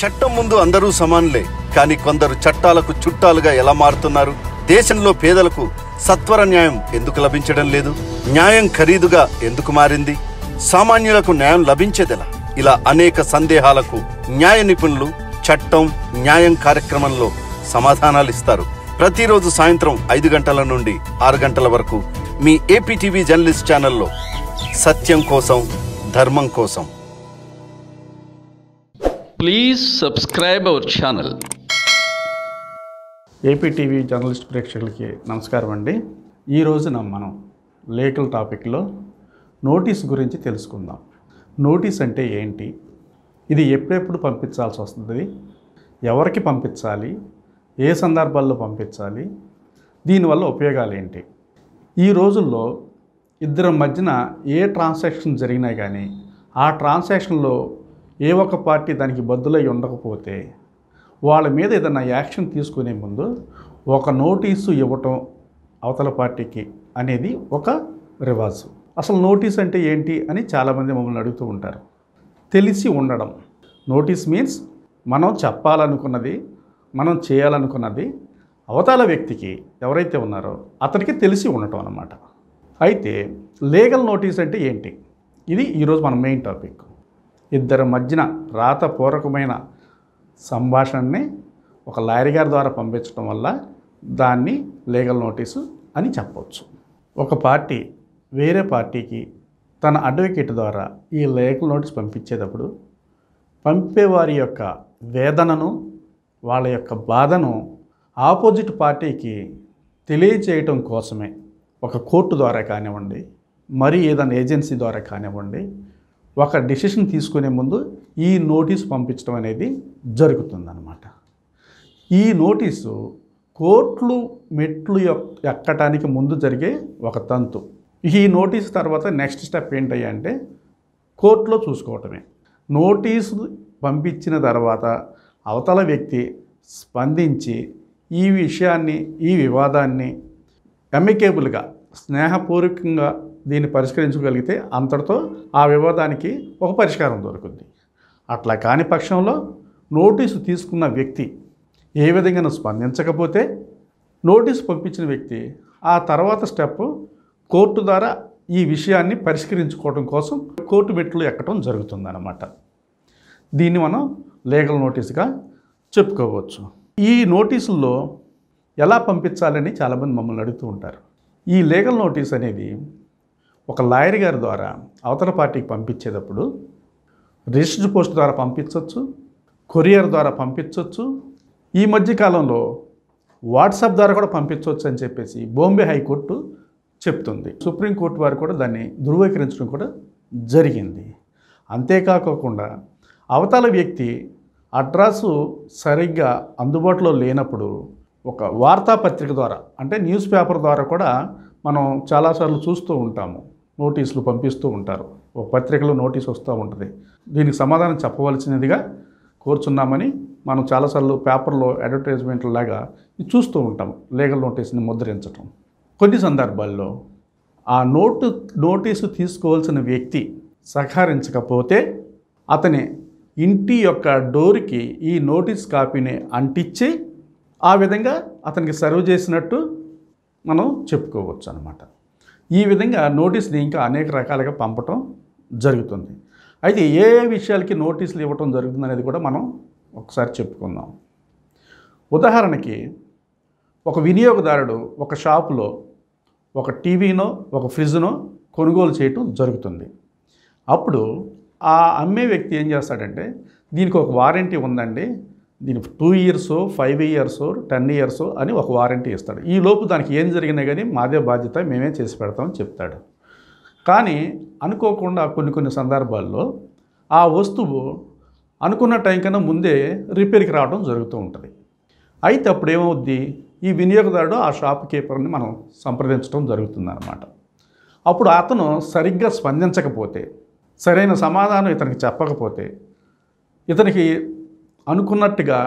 చట్టం ముందు అందరూ సమానులే కానీ కొందరు చట్టాలకు చుట్టాలుగా ఎలా మారుతున్నారు దేశంలో పేదలకు సత్వర న్యాయం ఎందుకు లభించడం లేదు న్యాయం ఖరీదుగా ఎందుకు మారింది సామాన్యులకు న్యాయం లభించేదెలా ఇలా అనేక సందేహాలకు న్యాయ నిపుణులు చట్టం న్యాయం కార్యక్రమంలో సమాధానాలు ఇస్తారు ప్రతిరోజు సాయంత్రం ఐదు గంటల నుండి ఆరు గంటల వరకు మీ ఏపీటీవీ జర్నలిస్ట్ ఛానల్లో సత్యం కోసం ధర్మం కోసం please subscribe our channel AP TV journalist ప్రేక్షకులకి నమస్కారం అండి ఈ రోజున మనం లేఖల టాపిక్లో నోటీస్ గురించి తెలుసుకుందాం నోటీస్ అంటే ఏంటి ఇది ఎప్పుడెప్పుడు పంపించాల్సి వస్తుంది ఎవరికి పంపించాలి ఏ సందర్భాల్లో పంపించాలి దీనివల్ల ఉపయోగాలు ఏంటి ఈ రోజుల్లో ఇద్దరి మధ్యన ఏ ట్రాన్సాక్షన్ జరిగినా కానీ ఆ ట్రాన్సాక్షన్లో ఏ ఒక్క పార్టీ దానికి బద్దులై ఉండకపోతే వాళ్ళ మీద ఏదైనా యాక్షన్ తీసుకునే ముందు ఒక నోటీసు ఇవ్వటం అవతల పార్టీకి అనేది ఒక రివాజు అసలు నోటీస్ అంటే ఏంటి అని చాలామంది మమ్మల్ని అడుగుతూ ఉంటారు తెలిసి ఉండడం నోటీస్ మీన్స్ మనం చెప్పాలనుకున్నది మనం చేయాలనుకున్నది అవతల వ్యక్తికి ఎవరైతే ఉన్నారో అతనికి తెలిసి ఉండటం అన్నమాట అయితే లీగల్ నోటీస్ అంటే ఏంటి ఇది ఈరోజు మన మెయిన్ టాపిక్ ఇద్దరి మధ్యన రాతపూర్వకమైన సంభాషణని ఒక లాయర్ గారి ద్వారా పంపించడం వల్ల దాన్ని లీగల్ నోటీసు అని చెప్పవచ్చు ఒక పార్టీ వేరే పార్టీకి తన అడ్వకేట్ ద్వారా ఈ లీగల్ నోటీస్ పంపించేటప్పుడు పంపేవారి యొక్క వేదనను వాళ్ళ యొక్క బాధను ఆపోజిట్ పార్టీకి తెలియచేయటం కోసమే ఒక కోర్టు ద్వారా కానివ్వండి మరి ఏదైనా ఏజెన్సీ ద్వారా కానివ్వండి ఒక డెసిషన్ తీసుకునే ముందు ఈ నోటీస్ పంపించడం అనేది జరుగుతుందన్నమాట ఈ నోటీసు కోర్టులు మెట్లు ఎక్కటానికి ముందు జరిగే ఒక తంతు ఈ నోటీస్ తర్వాత నెక్స్ట్ స్టెప్ ఏంటంటే కోర్టులో చూసుకోవటమే నోటీసు పంపించిన తర్వాత అవతల వ్యక్తి స్పందించి ఈ విషయాన్ని ఈ వివాదాన్ని అమికేబుల్గా స్నేహపూర్వకంగా దీన్ని పరిష్కరించగలిగితే అంతటితో ఆ వివాదానికి ఒక పరిష్కారం దొరుకుతుంది అట్లా కాని పక్షంలో నోటీసు తీసుకున్న వ్యక్తి ఏ విధంగా స్పందించకపోతే నోటీసు పంపించిన వ్యక్తి ఆ తర్వాత స్టెప్ కోర్టు ద్వారా ఈ విషయాన్ని పరిష్కరించుకోవడం కోసం కోర్టు మెట్లు ఎక్కడం జరుగుతుందన్నమాట దీన్ని మనం లీగల్ నోటీస్గా చెప్పుకోవచ్చు ఈ నోటీసుల్లో ఎలా పంపించాలని చాలామంది మమ్మల్ని అడుగుతూ ఉంటారు ఈ లీగల్ నోటీస్ అనేది ఒక లాయర్ గారి ద్వారా అవతల పార్టీకి పంపించేటప్పుడు రిజిస్టర్డ్ పోస్ట్ ద్వారా పంపించవచ్చు కొరియర్ ద్వారా పంపించవచ్చు ఈ మధ్య కాలంలో వాట్సాప్ ద్వారా కూడా పంపించవచ్చు అని చెప్పేసి బాంబే హైకోర్టు చెప్తుంది సుప్రీంకోర్టు వారు కూడా దాన్ని ధృవీకరించడం కూడా జరిగింది అంతేకాకుండా అవతల వ్యక్తి అడ్రస్ సరిగ్గా అందుబాటులో లేనప్పుడు ఒక వార్తాపత్రిక ద్వారా అంటే న్యూస్ పేపర్ ద్వారా కూడా మనం చాలాసార్లు చూస్తూ ఉంటాము నోటీసులు పంపిస్తూ ఉంటారు ఒక పత్రికలో నోటీస్ వస్తూ ఉంటుంది దీనికి సమాధానం చెప్పవలసినదిగా కోరుచున్నామని మనం చాలాసార్లు పేపర్లో అడ్వర్టైజ్మెంట్ లాగా చూస్తూ ఉంటాం లీగల్ నోటీస్ని ముద్రించటం కొన్ని సందర్భాల్లో ఆ నోటు నోటీసు తీసుకోవాల్సిన వ్యక్తి సహకరించకపోతే అతని ఇంటి యొక్క డోర్కి ఈ నోటీస్ కాపీని అంటించి ఆ విధంగా అతనికి సర్వ్ చేసినట్టు మనం చెప్పుకోవచ్చు అనమాట ఈ విధంగా నోటీసులు ఇంకా అనేక రకాలుగా పంపటం జరుగుతుంది అయితే ఏ ఏ విషయాలకి నోటీసులు ఇవ్వటం జరుగుతుంది అనేది కూడా మనం ఒకసారి చెప్పుకుందాం ఉదాహరణకి ఒక వినియోగదారుడు ఒక షాపులో ఒక టీవీనో ఒక ఫ్రిడ్జ్నో కొనుగోలు చేయటం జరుగుతుంది అప్పుడు ఆ అమ్మే వ్యక్తి ఏం చేస్తాడంటే దీనికి ఒక వారంటీ ఉందండి దీని two years five years ten years అని ఒక వారంటీ ఇస్తాడు ఈ లోపు దానికి ఏం జరిగినా కానీ మాదే బాధ్యత మేమే చేసి పెడతామని చెప్తాడు కానీ అనుకోకుండా కొన్ని కొన్ని సందర్భాల్లో ఆ వస్తువు అనుకున్న టైం కన్నా ముందే రిపేర్కి రావడం జరుగుతూ ఉంటుంది అయితే అప్పుడు ఏమవుద్ది ఈ వినియోగదారుడు ఆ షాప్ కీపర్ని మనం సంప్రదించడం జరుగుతుందన్నమాట అప్పుడు అతను సరిగ్గా స్పందించకపోతే సరైన సమాధానం ఇతనికి చెప్పకపోతే ఇతనికి అనుకున్నట్టుగా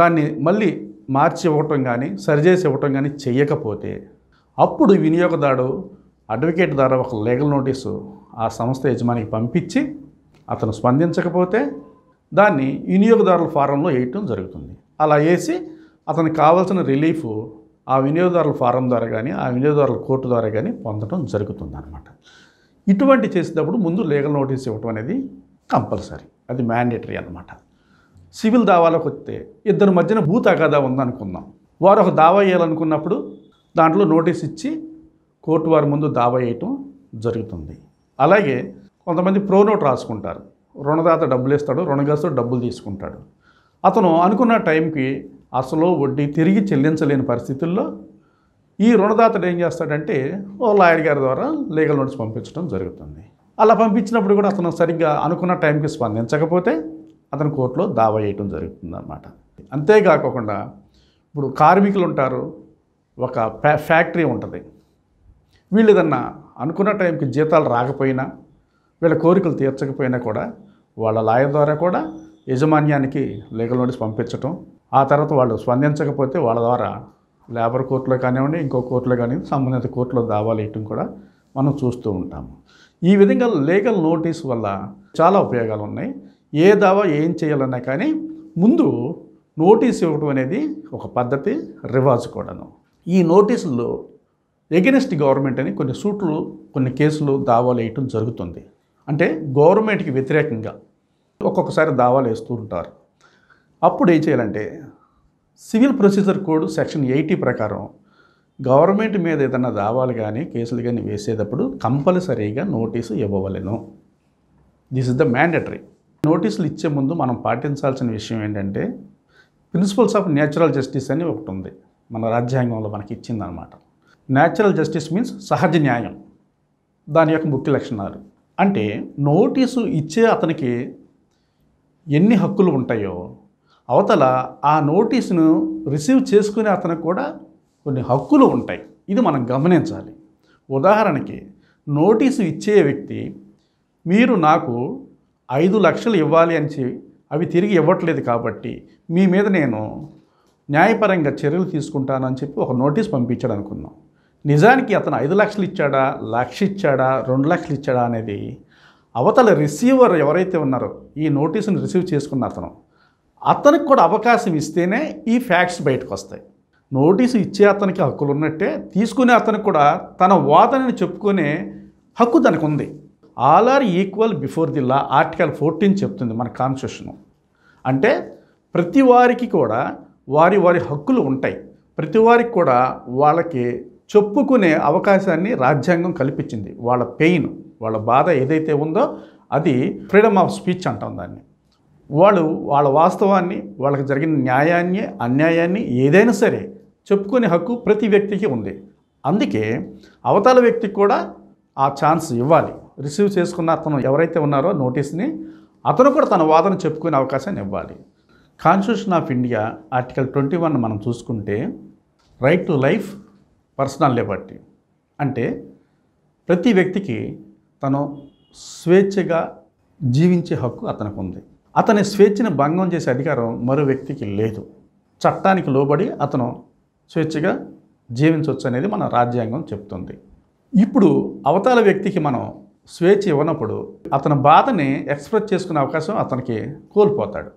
దాన్ని మళ్ళీ మార్చి ఇవ్వటం కానీ సరిచేసి ఇవ్వటం కానీ చేయకపోతే అప్పుడు వినియోగదారుడు అడ్వకేట్ ద్వారా ఒక లీగల్ నోటీసు ఆ సంస్థ యజమానికి పంపించి అతను స్పందించకపోతే దాన్ని వినియోగదారుల ఫారంలో వేయటం జరుగుతుంది అలా వేసి అతనికి కావాల్సిన రిలీఫ్ ఆ వినియోగదారుల ఫారం ద్వారా కానీ ఆ వినియోగదారుల కోర్టు ద్వారా కానీ పొందడం జరుగుతుంది అనమాట ఇటువంటి చేసేటప్పుడు ముందు లీగల్ నోటీస్ ఇవ్వటం అనేది కంపల్సరీ అది మ్యాండేటరీ అనమాట సివిల్ దావాలకు వస్తే ఇద్దరి మధ్యన భూ తగాదా ఉందనుకుందాం వారు ఒక దావా వేయాలనుకున్నప్పుడు దాంట్లో నోటీస్ ఇచ్చి కోర్టు వారి ముందు దావా వేయటం జరుగుతుంది అలాగే కొంతమంది ప్రోనోట్ రాసుకుంటారు రుణదాత డబ్బులు ఇస్తాడు రుణగ్రస్తుడు డబ్బులు తీసుకుంటాడు అతను అనుకున్న టైంకి అసలు వడ్డీ తిరిగి చెల్లించలేని పరిస్థితుల్లో ఈ రుణదాతడు ఏం చేస్తాడంటే ఓ లాయర్ గారి ద్వారా లీగల్ నోటీస్ పంపించడం జరుగుతుంది అలా పంపించినప్పుడు కూడా అతను సరిగ్గా అనుకున్న టైంకి స్పందించకపోతే అతను కోర్టులో దావా వేయటం జరుగుతుందన్నమాట అంతేకాకుండా ఇప్పుడు కార్మికులు ఉంటారు ఒక ఫ్యాక్టరీ ఉంటుంది వీళ్ళు ఏదన్నా అనుకున్న టైంకి జీతాలు రాకపోయినా వీళ్ళ కోరికలు తీర్చకపోయినా కూడా వాళ్ళ లాయర్ ద్వారా కూడా యజమాన్యానికి లీగల్ నోటీస్ పంపించటం ఆ తర్వాత వాళ్ళు స్పందించకపోతే వాళ్ళ ద్వారా లేబర్ కోర్టులో కానివ్వండి ఇంకో కోర్టులో కానివ్వండి సంబంధిత కోర్టులో దావాలు వేయటం కూడా మనం చూస్తూ ఉంటాము ఈ విధంగా లీగల్ నోటీస్ వల్ల చాలా ఉపయోగాలు ఉన్నాయి ఏ దావా ఏం చేయాలన్నా కానీ ముందు నోటీస్ ఇవ్వడం అనేది ఒక పద్ధతి రివాజ్ కూడాను ఈ నోటీసుల్లో ఎగెనిస్ట్ గవర్నమెంట్ అని కొన్ని సూట్లు కొన్ని కేసులు దావాలు వేయటం జరుగుతుంది అంటే గవర్నమెంట్కి వ్యతిరేకంగా ఒక్కొక్కసారి దావాలు వేస్తూ ఉంటారు అప్పుడు ఏం చేయాలంటే civil procedure code section eighty ప్రకారం గవర్నమెంట్ మీద ఏదైనా దావాలు కానీ కేసులు కానీ వేసేటప్పుడు కంపల్సరీగా నోటీసు ఇవ్వవలను దిస్ ఇస్ ద మ్యాండటరీ నోటీసులు ఇచ్చే ముందు మనం పాటించాల్సిన విషయం ఏంటంటే ప్రిన్సిపల్స్ ఆఫ్ న్యాచురల్ జస్టిస్ అని ఒకటి ఉంది మన రాజ్యాంగంలో మనకి ఇచ్చిందనమాట న్యాచురల్ జస్టిస్ మీన్స్ సహజ న్యాయం దాని యొక్క ముఖ్య లక్షణాలు అంటే నోటీసు ఇచ్చే అతనికి ఎన్ని హక్కులు ఉంటాయో అవతల ఆ నోటీసును రిసీవ్ చేసుకునే అతనికి కూడా కొన్ని హక్కులు ఉంటాయి ఇది మనం గమనించాలి ఉదాహరణకి నోటీసు ఇచ్చే వ్యక్తి మీరు నాకు ఐదు లక్షలు ఇవ్వాలి అని అవి తిరిగి ఇవ్వట్లేదు కాబట్టి మీ మీద నేను న్యాయపరంగా చర్యలు తీసుకుంటానని చెప్పి ఒక నోటీస్ పంపించాడు అనుకుందాం నిజానికి అతను ఐదు లక్షలు ఇచ్చాడా లక్ష ఇచ్చాడా రెండు లక్షలు ఇచ్చాడా అనేది అవతల రిసీవర్ ఎవరైతే ఉన్నారో ఈ నోటీసును రిసీవ్ చేసుకున్న అతను అతనికి కూడా అవకాశం ఇస్తేనే ఈ ఫ్యాక్ట్స్ బయటకు వస్తాయి నోటీసు ఇచ్చే అతనికి హక్కులు ఉన్నట్టే తీసుకునే అతనికి కూడా తన వాదనని చెప్పుకునే హక్కు తనకు ఉంది all are equal before the law article fourteen చెప్తుంది మన కాన్స్టిట్యూషన్ అంటే ప్రతి వారికి కూడా వారి వారి హక్కులు ఉంటాయి ప్రతి వారికి కూడా వాళ్ళకి చెప్పుకునే అవకాశాన్ని రాజ్యాంగం కల్పించింది వాళ్ళ పెయిన్ వాళ్ళ బాధ ఏదైతే ఉందో అది ఫ్రీడమ్ ఆఫ్ స్పీచ్ అంటాం దాన్ని వాళ్ళు వాళ్ళ వాస్తవాన్ని వాళ్ళకి జరిగిన న్యాయాన్ని అన్యాయాన్ని ఏదైనా సరే చెప్పుకునే హక్కు ప్రతి వ్యక్తికి ఉంది అందుకే అవతల వ్యక్తికి కూడా ఆ ఛాన్స్ ఇవ్వాలి రిసీవ్ చేసుకున్న అతను ఎవరైతే ఉన్నారో నోటీస్ని అతను కూడా తన వాదన చెప్పుకునే అవకాశాన్ని ఇవ్వాలి constitution of India article twenty one మనం చూసుకుంటే right to life personal liberty అంటే ప్రతి వ్యక్తికి తను స్వేచ్ఛగా జీవించే హక్కు అతనికి ఉంది అతని స్వేచ్ఛను భంగం చేసే అధికారం మరో వ్యక్తికి లేదు చట్టానికి లోబడి అతను స్వేచ్ఛగా జీవించవచ్చు అనేది మన రాజ్యాంగం చెప్తుంది ఇప్పుడు అవతల వ్యక్తికి మనం స్వేచ్ఛ ఇవ్వనప్పుడు అతని బాధని ఎక్స్ప్రెస్ చేసుకునే అవకాశం అతనికి కోల్పోతాడు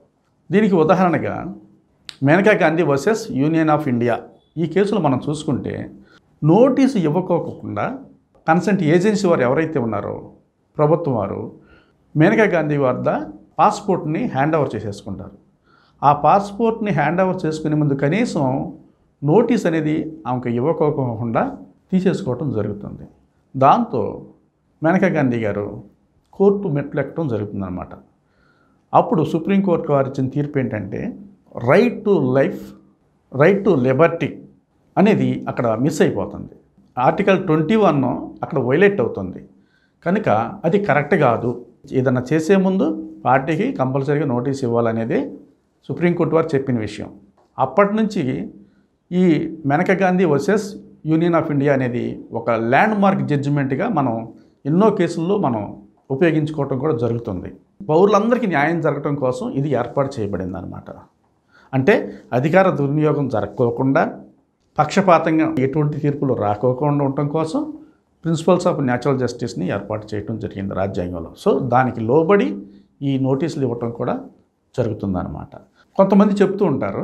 దీనికి ఉదాహరణగా Maneka Gandhi versus union of India ఈ కేసులు మనం చూసుకుంటే నోటీసు ఇవ్వకోకుండా కన్సెంట్ ఏజెన్సీ వారు ఎవరైతే ఉన్నారో ప్రభుత్వం వారు మేనకా గాంధీ వద్ద పాస్పోర్ట్ని హ్యాండ్ ఓవర్ చేసేసుకుంటారు ఆ పాస్పోర్ట్ని హ్యాండ్ ఓవర్ చేసుకునే ముందు కనీసం నోటీస్ అనేది ఆమెకు ఇవ్వకోకుండా తీసేసుకోవటం జరుగుతుంది దాంతో మేనకా గాంధీ గారు కోర్టు మెట్లెక్కడం జరుగుతుందన్నమాట అప్పుడు సుప్రీంకోర్టు వారు ఇచ్చిన తీర్పు ఏంటంటే right to life right to liberty అనేది అక్కడ మిస్ అయిపోతుంది ఆర్టికల్ ట్వంటీ వన్ అక్కడ వైలేట్ అవుతుంది కనుక అది కరెక్ట్ కాదు ఏదన్నా చేసే ముందు పార్టీకి కంపల్సరీగా నోటీస్ ఇవ్వాలనేది సుప్రీంకోర్టు వారు చెప్పిన విషయం అప్పటి నుంచి ఈ Maneka Gandhi versus union of India అనేది ఒక ల్యాండ్ మార్క్ జడ్జిమెంట్గా మనం ఎన్నో కేసుల్లో మనం ఉపయోగించుకోవటం కూడా జరుగుతుంది పౌరులందరికీ న్యాయం జరగటం కోసం ఇది ఏర్పాటు చేయబడింది అనమాట అంటే అధికార దుర్వినియోగం జరగకోకుండా పక్షపాతంగా ఎటువంటి తీర్పులు రాకోకుండా ఉండటం కోసం ప్రిన్సిపల్స్ ఆఫ్ న్యాచురల్ జస్టిస్ని ఏర్పాటు చేయడం జరిగింది రాజ్యాంగంలో సో దానికి లోబడి ఈ నోటీసులు ఇవ్వటం కూడా జరుగుతుందన్నమాట కొంతమంది చెప్తూ ఉంటారు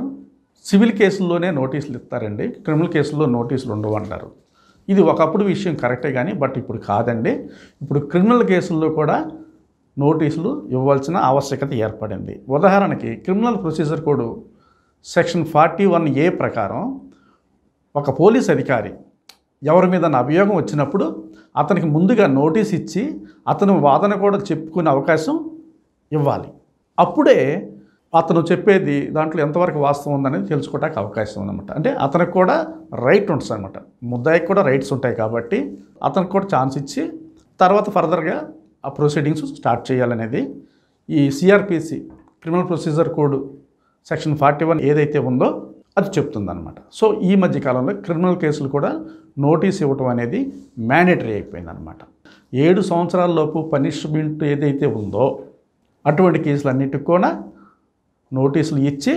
సివిల్ కేసుల్లోనే నోటీసులు ఇస్తారండి క్రిమినల్ కేసుల్లో నోటీసులు ఉండవు అంటారు ఇది ఒకప్పుడు విషయం కరెక్టే కానీ బట్ ఇప్పుడు కాదండి ఇప్పుడు క్రిమినల్ కేసుల్లో కూడా నోటీసులు ఇవ్వాల్సిన ఆవశ్యకత ఏర్పడింది ఉదాహరణకి criminal procedure code section forty one A ప్రకారం ఒక పోలీస్ అధికారి ఎవరి మీద అభియోగం వచ్చినప్పుడు అతనికి ముందుగా నోటీస్ ఇచ్చి అతను వాదన కూడా చెప్పుకునే అవకాశం ఇవ్వాలి అప్పుడే అతను చెప్పేది దాంట్లో ఎంతవరకు వాస్తవం ఉందనేది తెలుసుకోవడానికి అవకాశం ఉందన్నమాట అంటే అతనికి కూడా రైట్ ఉంటుంది అనమాట ముద్దాయికి కూడా రైట్స్ ఉంటాయి కాబట్టి అతనికి కూడా ఛాన్స్ ఇచ్చి తర్వాత ఫర్దర్గా ఆ ప్రొసీడింగ్స్ స్టార్ట్ చేయాలనేది ఈ CrPC criminal procedure code section forty one ఏదైతే ఉందో అది చెప్తుందన్నమాట సో ఈ మధ్యకాలంలో క్రిమినల్ కేసులు కూడా నోటీస్ ఇవ్వటం అనేది మ్యాండేటరీ అయిపోయిందనమాట ఏడు సంవత్సరాల లోపు పనిష్మెంట్ ఏదైతే ఉందో అటువంటి కేసులన్నిటికి కూడా నోటీసులు ఇచ్చి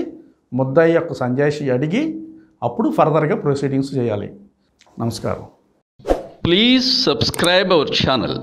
ముద్దయ్య యొక్క సంజాయిషి అడిగి అప్పుడు ఫర్దర్గా ప్రొసీడింగ్స్ చేయాలి నమస్కారం ప్లీజ్ సబ్స్క్రైబ్ అవర్ ఛానల్